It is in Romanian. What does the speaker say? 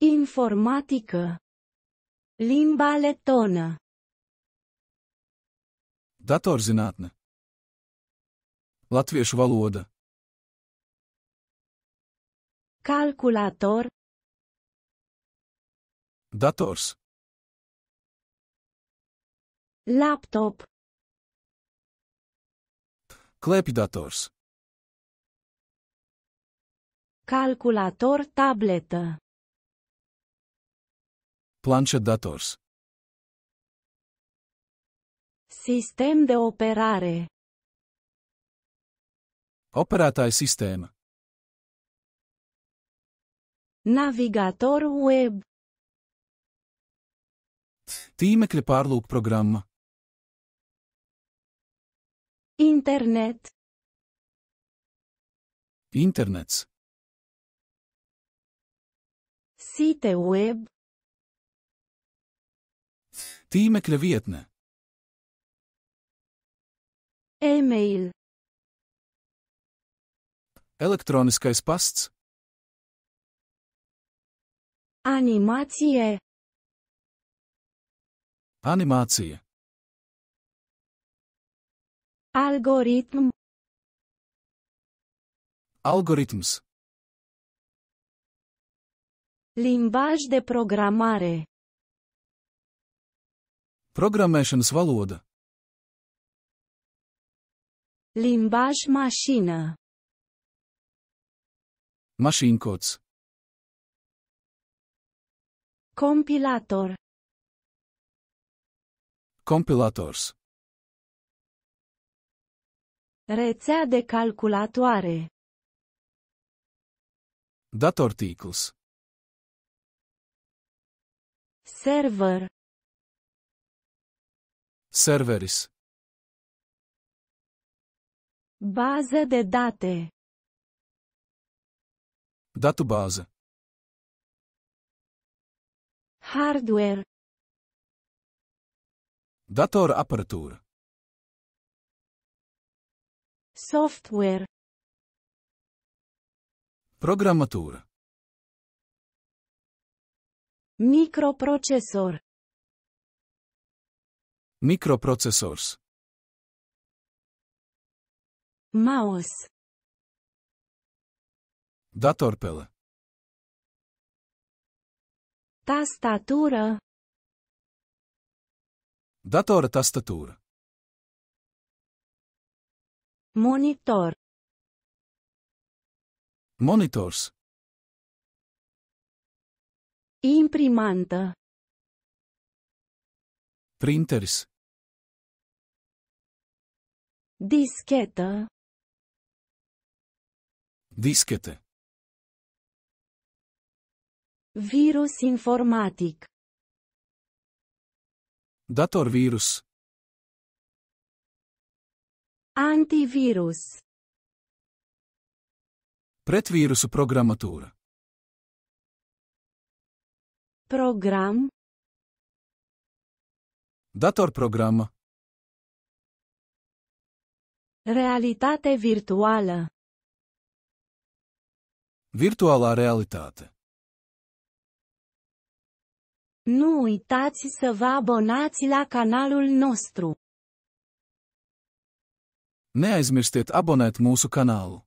Informatică. Limba letonă. zinatne. Latviešu valoda. Calculator. Dators. Laptop. dators, Calculator tabletă. Planșă dators. Sistem de operare. e sistem Navigator web. Tīmekļa pārlūk programma. Internet. Internets. Site web. Tīmekļa vietne. E-mail. Elektroniskais pasts. Animācija. Animācija. Algoritm. Algoritms. Limbaj de programare. Programmēšanas valoda. Limbaj mašīna. Mašīnkods. Kompilator. Compilators. Rețea de calculatoare. Datortīkls. Server. Serveris. Bază de date. Database. Hardware. Dator aparatur, Software. Programatură. Microprocesor. Microprocessors. Mouse. Datorpele. Tastatură. Dator tastatură. Monitor. Monitors. Imprimantă. Printers. Discheta. Dischete. Virus informatic. Dator Datorvirus. Antivirus. Pretvīrusu programmatūra. Program. Dator program. Realitate virtuală. Virtuala realitate. Nu uitați să vă abonați la canalul nostru. Neaizmirstiet abonat mūsu kanālu.